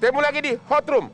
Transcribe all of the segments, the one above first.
Temu lagi di hot room.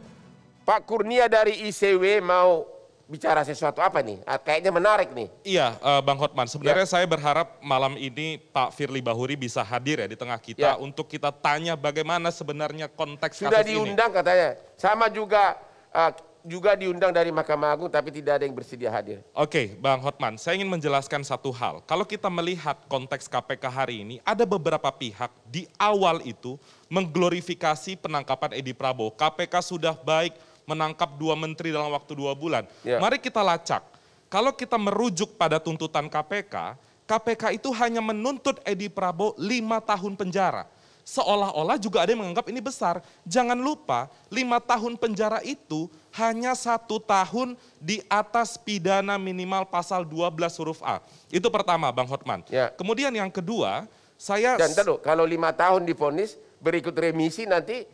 Pak Kurnia dari ICW mau bicara sesuatu apa nih? Ah, kayaknya menarik nih. Iya, uh, Bang Hotman. Sebenarnya ya. saya berharap malam ini Pak Firly Bahuri bisa hadir ya di tengah kita ya. untuk kita tanya bagaimana sebenarnya konteks Sudah kasus diundang katanya. Sama juga uh, juga diundang dari Mahkamah Agung tapi tidak ada yang bersedia hadir. Oke, Bang Hotman, saya ingin menjelaskan satu hal. Kalau kita melihat konteks KPK hari ini, ada beberapa pihak di awal itu mengglorifikasi penangkapan Edi Prabowo. KPK sudah baik menangkap dua menteri dalam waktu dua bulan. Yeah. Mari kita lacak. Kalau kita merujuk pada tuntutan KPK, KPK itu hanya menuntut Edi Prabowo lima tahun penjara seolah-olah juga ada yang menganggap ini besar. Jangan lupa, lima tahun penjara itu hanya satu tahun di atas pidana minimal pasal 12 huruf A. Itu pertama, Bang Hotman. Ya. Kemudian yang kedua, saya... Dan tahu, kalau lima tahun difonis berikut remisi nanti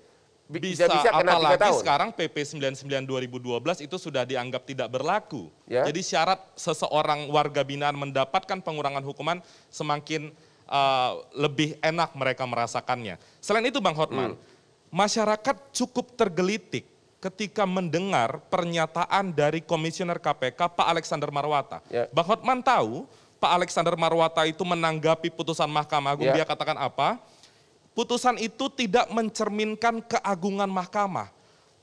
bisa, bisa kena apalagi tahun. sekarang PP 99 2012 itu sudah dianggap tidak berlaku. Ya. Jadi syarat seseorang warga binaan mendapatkan pengurangan hukuman semakin Eh, lebih enak mereka merasakannya. Selain itu Bang Hotman, hmm. masyarakat cukup tergelitik ketika mendengar pernyataan dari Komisioner KPK Pak Alexander Marwata. Yeah. Bang Hotman tahu Pak Alexander Marwata itu menanggapi putusan Mahkamah Agung, yeah. dia katakan apa? Putusan itu tidak mencerminkan keagungan Mahkamah.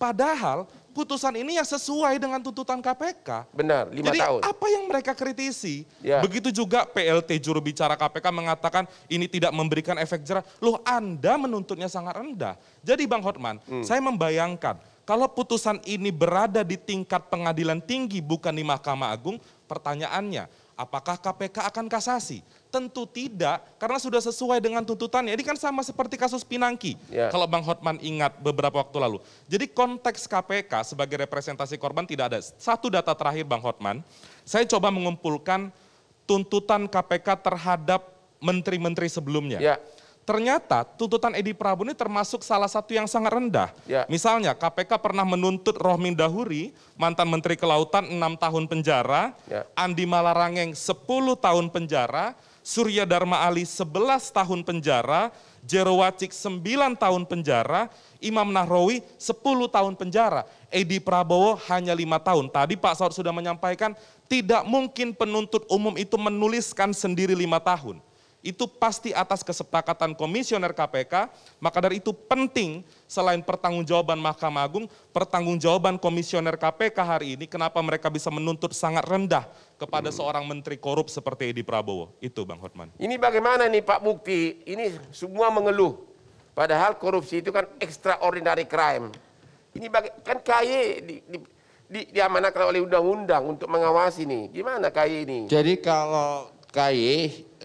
Padahal putusan ini yang sesuai dengan tuntutan KPK. Benar, lima Jadi, tahun. apa yang mereka kritisi? Ya. Begitu juga PLT juru bicara KPK mengatakan ini tidak memberikan efek jerah. Loh, Anda menuntutnya sangat rendah. Jadi Bang Hotman, hmm. saya membayangkan kalau putusan ini berada di tingkat pengadilan tinggi bukan di Mahkamah Agung, pertanyaannya Apakah KPK akan kasasi? Tentu tidak, karena sudah sesuai dengan tuntutannya. Ini kan sama seperti kasus Pinangki, ya. kalau Bang Hotman ingat beberapa waktu lalu. Jadi konteks KPK sebagai representasi korban tidak ada. Satu data terakhir Bang Hotman, saya coba mengumpulkan tuntutan KPK terhadap menteri-menteri sebelumnya. Ya. Ternyata tuntutan Edi Prabowo ini termasuk salah satu yang sangat rendah. Ya. Misalnya KPK pernah menuntut Rohmin Dahuri, mantan Menteri Kelautan 6 tahun penjara, ya. Andi Malarangeng 10 tahun penjara, Surya Dharma Ali 11 tahun penjara, Jero Wacik 9 tahun penjara, Imam Nahrawi 10 tahun penjara, Edi Prabowo hanya lima tahun. Tadi Pak Saud sudah menyampaikan tidak mungkin penuntut umum itu menuliskan sendiri lima tahun itu pasti atas kesepakatan komisioner KPK, maka dari itu penting selain pertanggungjawaban Mahkamah Agung, pertanggungjawaban komisioner KPK hari ini kenapa mereka bisa menuntut sangat rendah kepada hmm. seorang menteri korup seperti Edi Prabowo. Itu Bang Hotman. Ini bagaimana nih Pak Bukti? Ini semua mengeluh. Padahal korupsi itu kan extraordinary crime. Ini baga kan KY di, di, di, diamanakan oleh undang-undang untuk mengawasi nih. Gimana KY ini? Jadi kalau KY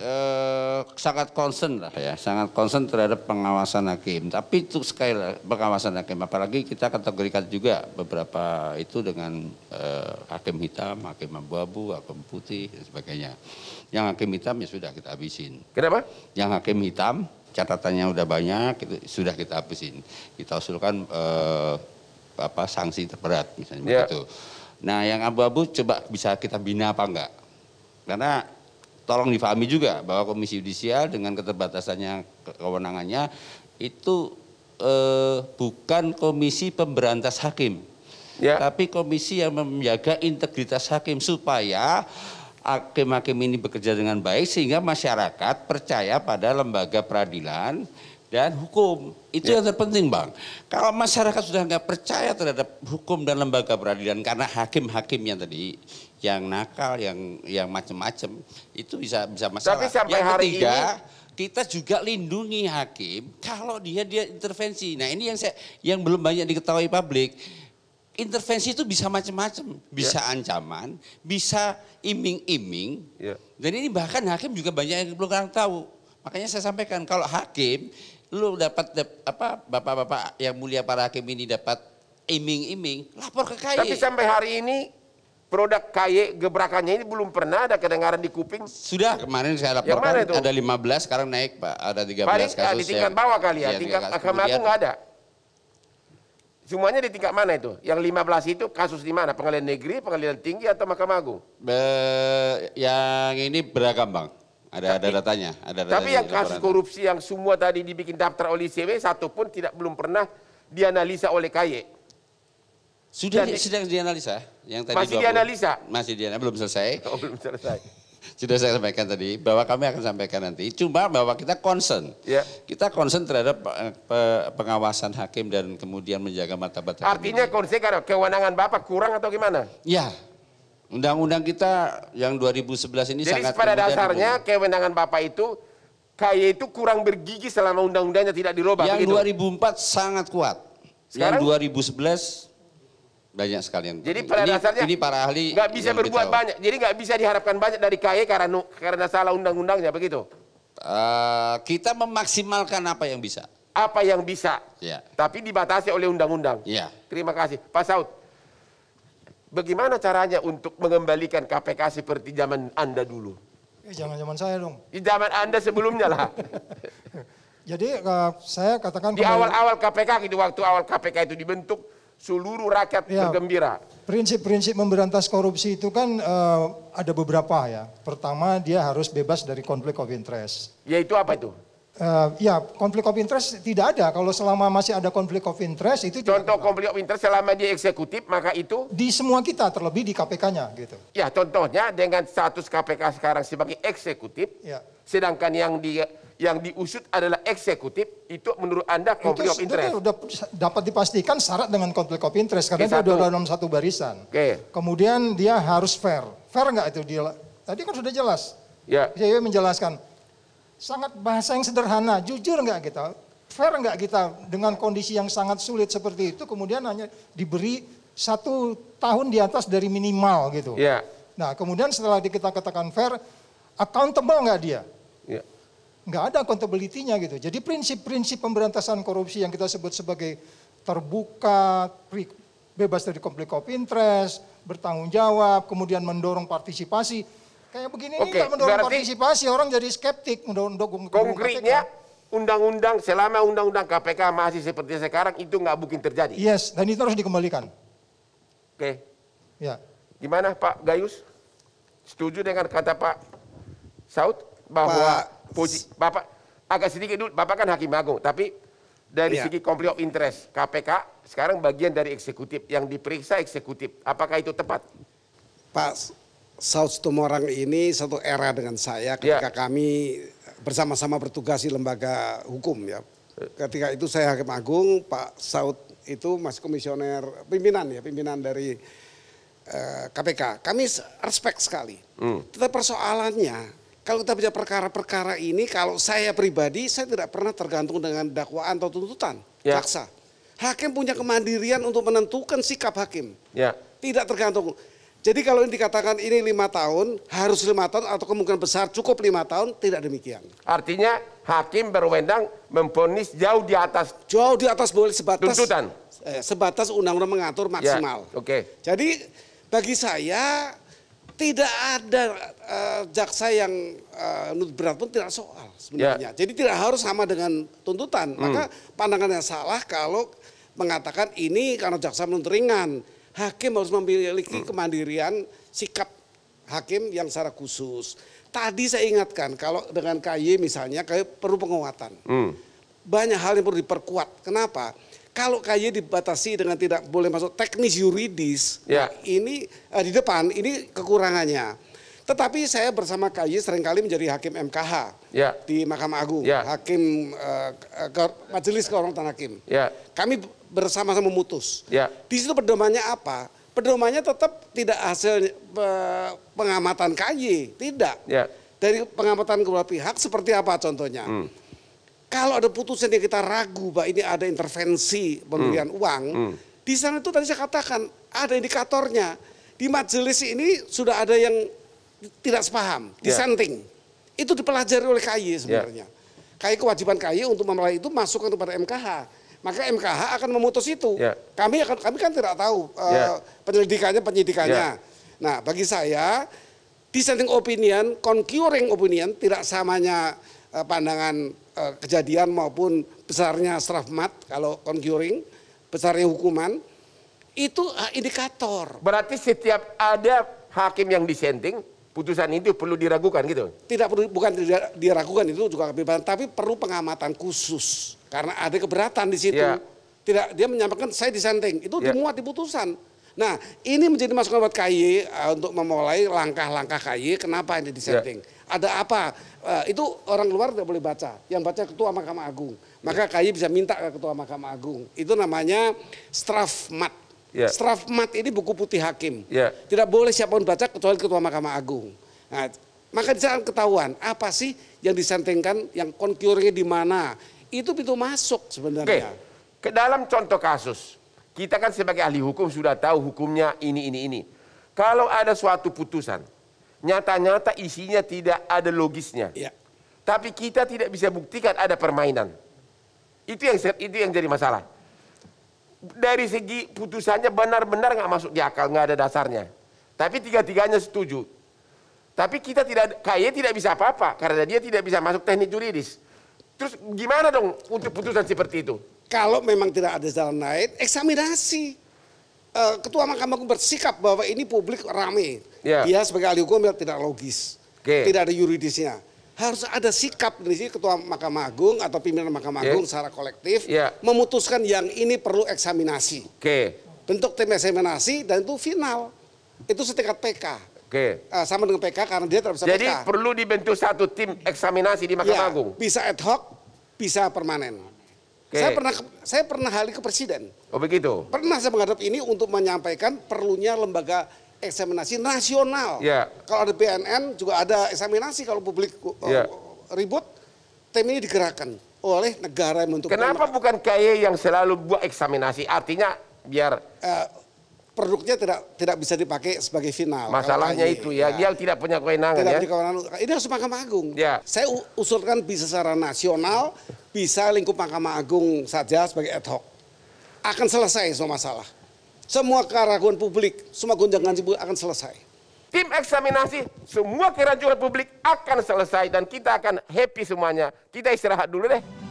eh, sangat concern lah ya, sangat concern terhadap pengawasan hakim. Tapi itu sekali lah, pengawasan hakim, apalagi kita kategorikan juga beberapa itu dengan eh, hakim hitam, hakim abu-abu, hakim putih dan sebagainya. Yang hakim hitam ya sudah kita habisin. Kenapa? Yang hakim hitam catatannya sudah banyak, itu sudah kita habisin. Kita usulkan eh, apa sanksi terberat misalnya yeah. begitu. Nah yang abu-abu coba bisa kita bina apa enggak? Karena tolong difahami juga bahwa Komisi Yudisial dengan keterbatasannya kewenangannya itu eh, bukan Komisi Pemberantas Hakim, ya. tapi Komisi yang menjaga integritas hakim supaya hakim-hakim ini bekerja dengan baik sehingga masyarakat percaya pada lembaga peradilan dan hukum. Itu ya. yang terpenting Bang. Kalau masyarakat sudah nggak percaya terhadap hukum dan lembaga peradilan karena hakim-hakimnya tadi yang nakal, yang yang macam-macam itu bisa bisa masalah. Tapi sampai yang hari ketiga, ini kita juga lindungi hakim kalau dia dia intervensi. Nah ini yang saya yang belum banyak diketahui publik. Intervensi itu bisa macam-macam, bisa yeah. ancaman, bisa iming-iming. Yeah. Dan ini bahkan hakim juga banyak yang belum orang tahu. Makanya saya sampaikan kalau hakim, lu dapat apa bapak-bapak yang mulia para hakim ini dapat iming-iming, lapor ke KAI. Tapi sampai hari ini produk kaye gebrakannya ini belum pernah ada kedengaran di kuping. Sudah kemarin saya laporkan itu? ada 15 sekarang naik Pak, ada 13 Paling, kasus. Ah, di tingkat yang, bawah kali ya, ya tingkat Mahkamah Agung nggak ada. Semuanya di tingkat mana itu? Yang 15 itu kasus di mana? Pengadilan negeri, pengadilan tinggi atau Mahkamah Agung? Be, yang ini beragam Bang. Ada, tapi, ada datanya, ada datanya. Tapi yang kasus korupsi yang semua tadi dibikin daftar oleh ICW, satu pun tidak belum pernah dianalisa oleh kaye. Sudah Dan, sedang dianalisa yang tadi Masih dianalisa? Masih dianalisa, belum selesai. Oh, belum selesai. Sudah saya sampaikan tadi bahwa kami akan sampaikan nanti. Cuma bahwa kita concern. Ya. Kita concern terhadap eh, pengawasan hakim dan kemudian menjaga mata batas. Artinya concern karena kewenangan Bapak kurang atau gimana? Ya. Undang-undang kita yang 2011 ini Jadi sangat Jadi pada dasarnya dibuat. kewenangan Bapak itu kayak itu kurang bergigi selama undang-undangnya tidak dirubah. Yang begitu. 2004 sangat kuat. Sekarang? Yang 2011 banyak sekali yang jadi pada ini, dasarnya ini para ahli nggak bisa berbuat tahu. banyak jadi nggak bisa diharapkan banyak dari KAI karena karena salah undang-undangnya begitu uh, kita memaksimalkan apa yang bisa apa yang bisa ya. tapi dibatasi oleh undang-undang ya. terima kasih Pak Saud bagaimana caranya untuk mengembalikan KPK seperti zaman anda dulu eh zaman saya dong zaman anda sebelumnya lah Jadi uh, saya katakan di awal-awal KPK gitu waktu awal KPK itu dibentuk seluruh rakyat ya, bergembira. Prinsip-prinsip memberantas korupsi itu kan uh, ada beberapa ya. Pertama dia harus bebas dari konflik of interest. Yaitu apa itu? Uh, ya konflik of interest tidak ada kalau selama masih ada konflik of interest itu contoh konflik of interest selama dia eksekutif maka itu di semua kita terlebih di KPK-nya gitu ya contohnya dengan status KPK sekarang sebagai eksekutif ya. sedangkan yang di yang diusut adalah eksekutif, itu menurut Anda konflik of interest? Itu sudah dapat dipastikan syarat dengan konflik of interest, karena okay, dia sudah dalam satu barisan. Okay. Kemudian dia harus fair. Fair nggak itu? Dia, tadi kan sudah jelas. Ya. Yeah. Saya menjelaskan, sangat bahasa yang sederhana, jujur nggak kita? Fair nggak kita dengan kondisi yang sangat sulit seperti itu, kemudian hanya diberi satu tahun di atas dari minimal gitu. Ya. Yeah. Nah kemudian setelah kita katakan fair, accountable nggak dia? nggak ada accountability-nya gitu. Jadi prinsip-prinsip pemberantasan korupsi yang kita sebut sebagai terbuka, bebas dari konflik of interest, bertanggung jawab, kemudian mendorong partisipasi. Kayak begini Oke, ini mendorong partisipasi, orang jadi skeptik mendorong Konkretnya undang-undang selama undang-undang KPK masih seperti sekarang itu nggak mungkin terjadi. Yes, dan itu harus dikembalikan. Oke. Ya. Gimana Pak Gayus? Setuju dengan kata Pak Saud? bahwa Pak, puji, Bapak agak sedikit dulu, Bapak kan hakim agung, tapi dari iya. segi konflik of interest KPK sekarang bagian dari eksekutif yang diperiksa eksekutif. Apakah itu tepat? Pak Saud orang ini satu era dengan saya iya. ketika iya. kami bersama-sama bertugas di lembaga hukum ya. Ketika itu saya hakim agung, Pak Saud itu masih komisioner pimpinan ya, pimpinan dari KPK. Eh, kami respect sekali. Hmm. Tetapi persoalannya kalau kita bicara perkara-perkara ini, kalau saya pribadi, saya tidak pernah tergantung dengan dakwaan atau tuntutan ya. jaksa. Hakim punya kemandirian untuk menentukan sikap hakim. Ya. Tidak tergantung. Jadi kalau ini dikatakan ini lima tahun, harus lima tahun atau kemungkinan besar cukup lima tahun, tidak demikian. Artinya hakim berwenang memponis jauh di atas jauh di atas boleh sebatas tuntutan. Eh, sebatas undang-undang mengatur ya, maksimal. Ya, Oke. Okay. Jadi bagi saya tidak ada uh, jaksa yang uh, berat pun tidak soal sebenarnya. Yeah. Jadi tidak harus sama dengan tuntutan. Hmm. Maka pandangannya salah kalau mengatakan ini karena jaksa menuntut ringan. Hakim harus memiliki hmm. kemandirian sikap hakim yang secara khusus. Tadi saya ingatkan kalau dengan KY misalnya KY perlu penguatan. Hmm. Banyak hal yang perlu diperkuat. Kenapa? Kalau KY dibatasi dengan tidak boleh masuk teknis yuridis, ya. Nah, ini uh, di depan ini kekurangannya. Tetapi saya bersama KY seringkali menjadi hakim MKH ya. di Mahkamah Agung, ya. hakim uh, ke, Majelis Kehormatan Hakim. Ya. Kami bersama-sama memutus. Ya. Di situ pedomannya apa? Pedomannya tetap tidak hasil pengamatan KY, tidak. Ya. Dari pengamatan kedua pihak seperti apa contohnya? Hmm kalau ada putusan yang kita ragu bahwa ini ada intervensi pemberian hmm. uang, hmm. di sana itu tadi saya katakan ada indikatornya. Di majelis ini sudah ada yang tidak sepaham, ya. disenting. Yeah. Itu dipelajari oleh KAI ya. sebenarnya. Yeah. KAI kewajiban KAI untuk memulai itu masukkan kepada MKH. Maka MKH akan memutus itu. Yeah. Kami akan kami kan tidak tahu yeah. uh, ya. penyelidikannya penyidikannya. Yeah. Nah, bagi saya dissenting opinion, concurring opinion tidak samanya eh, pandangan Eh, kejadian maupun besarnya strafmat kalau concurring besarnya hukuman, itu eh, indikator. Berarti setiap ada hakim yang dissenting putusan itu perlu diragukan gitu? Tidak perlu, bukan tidak diragukan itu juga kebebasan, tapi perlu pengamatan khusus. Karena ada keberatan di situ. Yeah. Tidak, dia menyampaikan saya dissenting itu yeah. dimuat di putusan Nah, ini menjadi masukan buat KY eh, untuk memulai langkah-langkah KY kenapa ini ya. disetting. Yeah. Ada apa? Eh, itu orang luar tidak boleh baca. Yang baca Ketua Mahkamah Agung. Maka yeah. KY bisa minta ke Ketua Mahkamah Agung. Itu namanya strafmat. Yeah. Strafmat ini buku putih hakim. Yeah. Tidak boleh siapapun baca kecuali Ketua Mahkamah Agung. Nah, maka di saat ketahuan apa sih yang disentingkan, yang konkurnya di mana. Itu pintu masuk sebenarnya. Okay. Ke dalam contoh kasus, kita kan sebagai ahli hukum sudah tahu hukumnya ini, ini, ini. Kalau ada suatu putusan, nyata-nyata isinya tidak ada logisnya. Ya. Tapi kita tidak bisa buktikan ada permainan. Itu yang itu yang jadi masalah. Dari segi putusannya benar-benar nggak masuk di akal, nggak ada dasarnya. Tapi tiga-tiganya setuju. Tapi kita tidak, kayaknya tidak bisa apa-apa karena dia tidak bisa masuk teknik juridis. Terus gimana dong untuk putusan seperti itu? Kalau memang tidak ada jalan lain, eksaminasi. Eh, ketua Mahkamah Agung bersikap bahwa ini publik rame. Ya. Dia sebagai ahli hukum tidak logis, okay. tidak ada yuridisnya. Harus ada sikap di sini Ketua Mahkamah Agung atau pimpinan Mahkamah Agung secara kolektif ya. memutuskan yang ini perlu eksaminasi. Okay. Bentuk tim eksaminasi dan itu final. Itu setingkat PK. Oke. Okay. Eh, sama dengan PK karena dia terbesar Jadi PK. perlu dibentuk satu tim eksaminasi di Mahkamah ya, Agung. Bisa ad hoc, bisa permanen. Okay. Saya pernah saya pernah hal ke presiden. Oh begitu. Pernah saya menghadap ini untuk menyampaikan perlunya lembaga eksaminasi nasional. Yeah. Kalau ada BNN juga ada eksaminasi kalau publik yeah. Uh, ya. ribut, tim ini digerakkan oleh negara yang menentukan. Kenapa bukan KY yang selalu buat eksaminasi? Artinya biar uh, produknya tidak tidak bisa dipakai sebagai final. Masalahnya itu ya, ya, dia tidak punya kewenangan tidak ya. Punya kewenangan. Ini harus Mahkamah Agung. Ya. Saya usulkan bisa secara nasional, bisa lingkup Mahkamah Agung saja sebagai ad hoc. Akan selesai semua masalah. Semua keraguan publik, semua gonjangan publik akan selesai. Tim eksaminasi, semua keraguan publik akan selesai dan kita akan happy semuanya. Kita istirahat dulu deh.